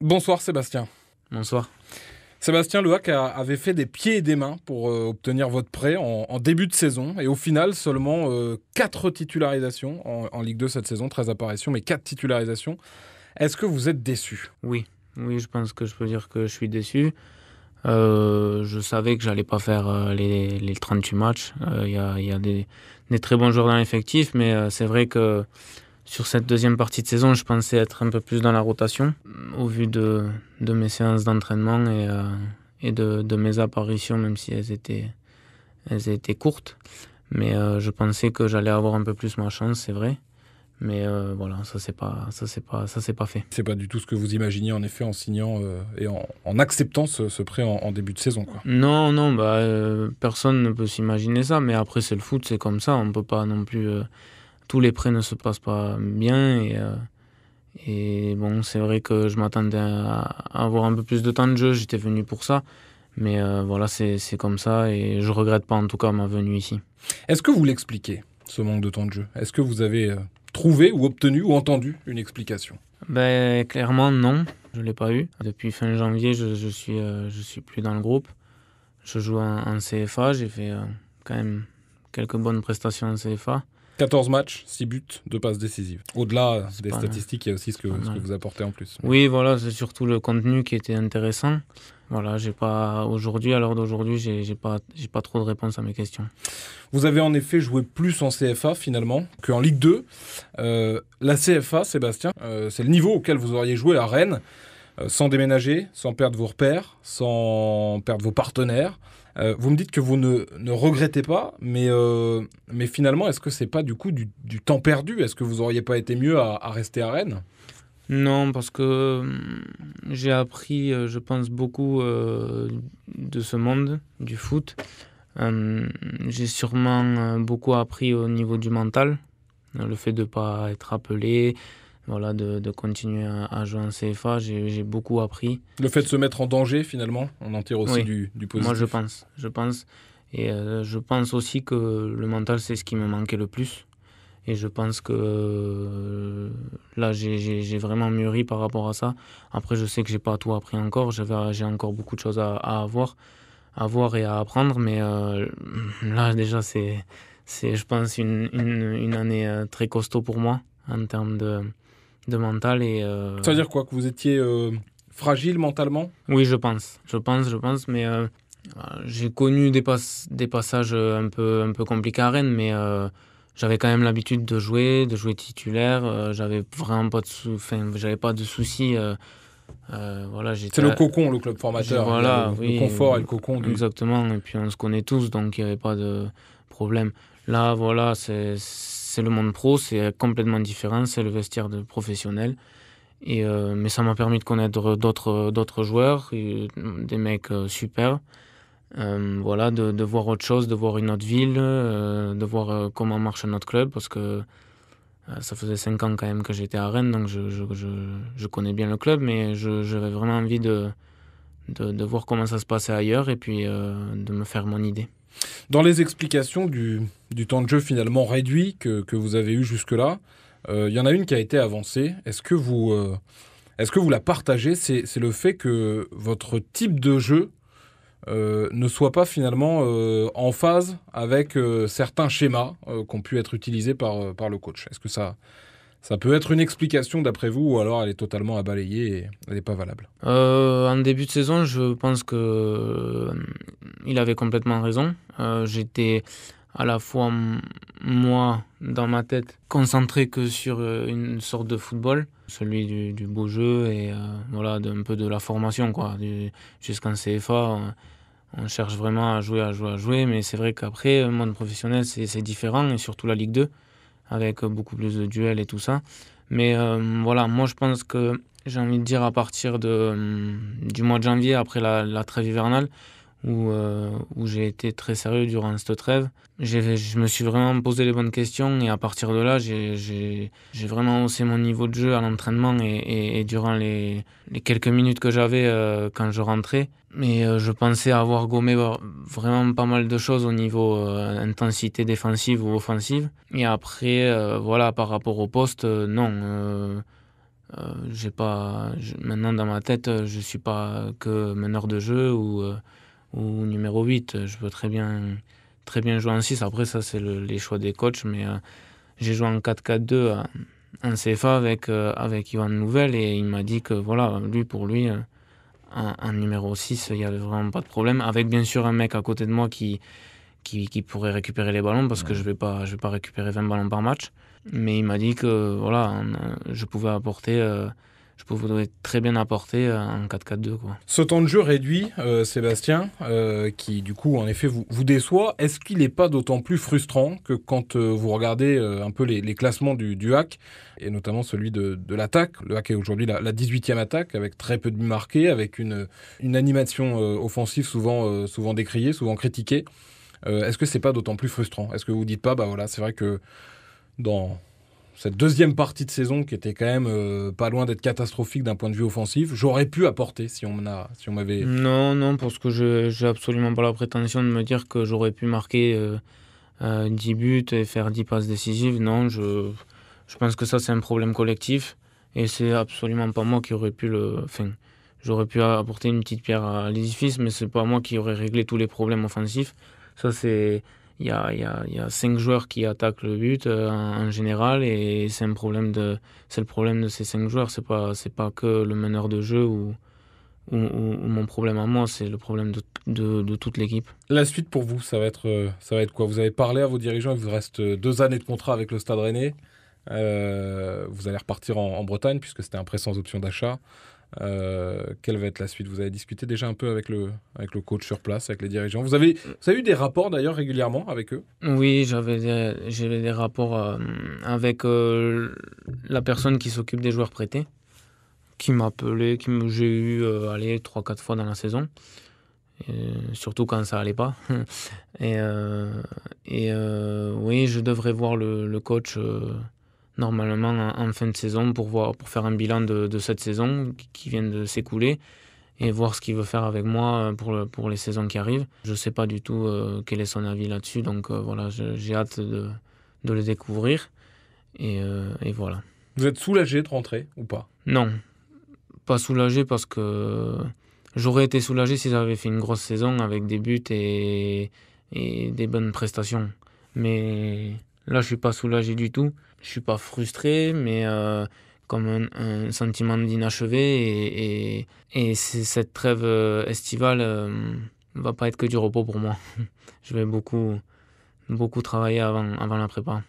Bonsoir Sébastien. Bonsoir. Sébastien Loac avait fait des pieds et des mains pour euh, obtenir votre prêt en, début de saison. Et au final, seulement 4 euh, titularisations en, Ligue 2 cette saison, 13 apparitions, mais 4 titularisations. Est-ce que vous êtes déçu Oui, oui, je pense que je peux dire que je suis déçu. Euh, je savais que j'allais pas faire les, 38 matchs. Il y a, des, des, très bons joueurs dans l'effectif, mais c'est vrai que sur cette deuxième partie de saison, je pensais être un peu plus dans la rotation au vu de, mes séances d'entraînement et, euh, de, mes apparitions, même si elles étaient, elles étaient courtes. Mais euh, je pensais que j'allais avoir un peu plus ma chance, c'est vrai. Mais euh, voilà, ça c'est pas, ça c'est pas, ça c'est pas fait. C'est pas du tout ce que vous imaginez en effet en signant et en, acceptant ce, prêt en, début de saison, Non, non, bah personne ne peut s'imaginer ça. Mais après c'est le foot, c'est comme ça. On ne peut pas non plus tous les prêts ne se passent pas bien. Et, euh, bon, c'est vrai que je m'attendais à avoir un peu plus de temps de jeu, j'étais venu pour ça. Mais euh, voilà, c'est comme ça et je regrette pas en tout cas ma venue ici. Est-ce que vous l'expliquez, ce manque de temps de jeu Est-ce que vous avez euh, trouvé ou obtenu ou entendu une explication ben, Clairement, non. Je ne l'ai pas eu. Depuis fin janvier, je ne suis, suis plus dans le groupe. Je joue en, CFA. J'ai fait quand même quelques bonnes prestations en CFA. 14 matchs, 6 buts, 2 passes décisives. Au-delà des statistiques, il y a aussi ce que, vous apportez en plus. Oui, voilà, c'est surtout le contenu qui était intéressant. Voilà, j'ai pas aujourd'hui, à l'heure d'aujourd'hui, j'ai pas, j'ai pas trop de réponses à mes questions. Vous avez en effet joué plus en CFA finalement qu'en Ligue 2. Euh, la CFA, Sébastien, euh, c'est le niveau auquel vous auriez joué à Rennes, euh, sans déménager, sans perdre vos repères, sans perdre vos partenaires. Euh, vous me dites que vous ne, ne regrettez pas, mais, euh, mais finalement, est-ce que c'est pas du coup du, temps perdu Est-ce que vous auriez pas été mieux à, rester à Rennes Non, parce que hum, j'ai appris, euh, je pense, beaucoup de ce monde du foot. Hum, j'ai sûrement beaucoup appris au niveau du mental, le fait de ne pas être appelé, voilà, de, de continuer à, jouer en CFA. J'ai beaucoup appris. Le fait de se mettre en danger, finalement, on en tire aussi du, du, positif. Moi, je pense. Je pense. Et euh, je pense aussi que le mental, c'est ce qui me manquait le plus. Et je pense que euh, là, j'ai vraiment mûri par rapport à ça. Après, je sais que j'ai pas tout appris encore. J'ai encore beaucoup de choses à, à, avoir, à voir et à apprendre. Mais euh, là, déjà, c'est, je pense, une, une année très costaud pour moi en termes de, mental. Et, euh, Ça veut dire quoi Que vous étiez euh, fragile mentalement Oui, je pense. Je pense, je pense. Mais euh, j'ai connu des, des passages un peu, un peu compliqués à Rennes, mais j'avais quand même l'habitude de jouer, de jouer titulaire. j'avais vraiment pas de, j'avais pas de soucis euh, c'est le cocon, le club formateur. Voilà, le, confort et le cocon. Exactement, et puis on se connaît tous, donc il n'y avait pas de problème. Là, voilà, c'est le monde pro, c'est complètement différent, c'est le vestiaire de professionnel. Et, euh, mais ça m'a permis de connaître d'autres joueurs, euh, des mecs super. voilà, de, de, voir autre chose, de voir une autre ville, de voir comment marche notre club, parce que euh, ça faisait 5 ans quand même que j'étais à Rennes, donc je, je, je, connais bien le club, mais j'avais vraiment envie de, de, voir comment ça se passait ailleurs et puis euh, de me faire mon idée. Dans les explications du, du temps de jeu finalement réduit que, que vous avez eu jusque-là, euh, il y en a une qui a été avancée. Est-ce que, vous, est-ce que vous la partagez C'est le fait que votre type de jeu euh, ne soit pas finalement euh, en phase avec euh, certains schémas qui ont pu être utilisés par, par le coach. Est-ce que ça, ça peut être une explication d'après vous ou alors elle est totalement à balayer et elle n'est pas valable En début de saison, je pense qu'il avait complètement raison. J'étais à la fois moi dans ma tête concentré que sur euh, une sorte de football, celui du, beau jeu et euh, voilà d'un peu de la formation quoi. Jusqu'en CFA, on, cherche vraiment à jouer, à jouer, à jouer, mais c'est vrai qu'après le monde professionnel c'est différent et surtout la Ligue 2 avec beaucoup plus de duels et tout ça. Mais euh, voilà, moi je pense que j'ai envie de dire à partir de, du mois de janvier après la, la trêve hivernale où, euh, où j'ai été très sérieux durant cette trêve. Je me suis vraiment posé les bonnes questions et à partir de là, j'ai vraiment haussé mon niveau de jeu à l'entraînement et, et, durant les, les, quelques minutes que j'avais euh, quand je rentrais. Mais euh, je pensais avoir gommé vraiment pas mal de choses au niveau intensité défensive ou offensive. Et après, voilà, par rapport au poste, non. j'ai pas maintenant dans ma tête je suis pas que meneur de jeu ou ou numéro 8. Je peux très bien, très bien jouer en 6. Après, ça, c'est les choix des coachs. Mais euh, j'ai joué en 4-4-2 euh, en CFA avec, euh, avec Nouvel et il m'a dit que, voilà, lui, pour lui, un en, numéro 6, il n'y avait vraiment pas de problème. Avec, bien sûr, un mec à côté de moi qui, qui, pourrait récupérer les ballons parce que je ne vais, pas, je vais pas récupérer 20 ballons par match. Mais il m'a dit que, voilà, je pouvais apporter je peux vous donner très bien apporté un euh, 4-4-2. Ce temps de jeu réduit, euh, Sébastien, euh, qui du coup en effet vous, vous déçoit, est-ce qu'il n'est pas d'autant plus frustrant que quand vous regardez un peu les, classements du, du, hack, et notamment celui de, de l'attaque, le hack est aujourd'hui la, 18e attaque, avec très peu de buts marqués, avec une, une animation offensive souvent, souvent décriée, souvent critiquée. est-ce que c'est pas d'autant plus frustrant Est-ce que vous dites pas, bah voilà, c'est vrai que dans cette deuxième partie de saison qui était quand même euh, pas loin d'être catastrophique d'un point de vue offensif, j'aurais pu apporter si on m'avait. Si on non, non, parce que je n'ai absolument pas la prétention de me dire que j'aurais pu marquer 10 euh, euh, buts et faire 10 passes décisives. Non, je, je pense que ça, c'est un problème collectif et c'est absolument pas moi qui aurais pu le. Enfin, j'aurais pu apporter une petite pierre à l'édifice, mais c'est pas moi qui aurais réglé tous les problèmes offensifs. Ça, c'est il y a, y, a, y a, cinq joueurs qui attaquent le but euh, en, général et c'est un problème de c'est le problème de ces cinq joueurs c'est pas c'est pas que le meneur de jeu ou, mon problème à moi c'est le problème de, de, toute l'équipe la suite pour vous ça va être euh, ça va être quoi vous avez parlé à vos dirigeants il vous reste euh, deux années de contrat avec le Stade Rennais vous allez repartir en, en Bretagne puisque c'était un prêt sans option d'achat euh, quelle va être la suite Vous avez discuté déjà un peu avec le, avec le coach sur place, avec les dirigeants. Vous avez, vous eu des rapports d'ailleurs régulièrement avec eux Oui, j'avais des, des rapports euh, avec euh, la personne qui s'occupe des joueurs prêtés, qui m'appelait, qui j'ai eu aller 3-4 fois dans la saison. surtout quand ça allait pas. et, et oui, je devrais voir le, le coach normalement en fin de saison pour, voir, pour faire un bilan de, cette saison qui vient de s'écouler et voir ce qu'il veut faire avec moi euh, pour, pour les saisons qui arrivent. Je ne sais pas du tout euh, quel est son avis là-dessus, donc euh, voilà, j'ai hâte de, de, le découvrir. Et, et, voilà. Vous êtes soulagé de rentrer ou pas Non, pas soulagé parce que j'aurais été soulagé si j'avais fait une grosse saison avec des buts et, et des bonnes prestations. Mais Là, je suis pas soulagé du tout. Je suis pas frustré, mais euh, comme un, sentiment d'inachevé. Et, et, cette trêve euh, estivale ne euh, va pas être que du repos pour moi. je vais beaucoup, beaucoup travailler avant, avant la prépa.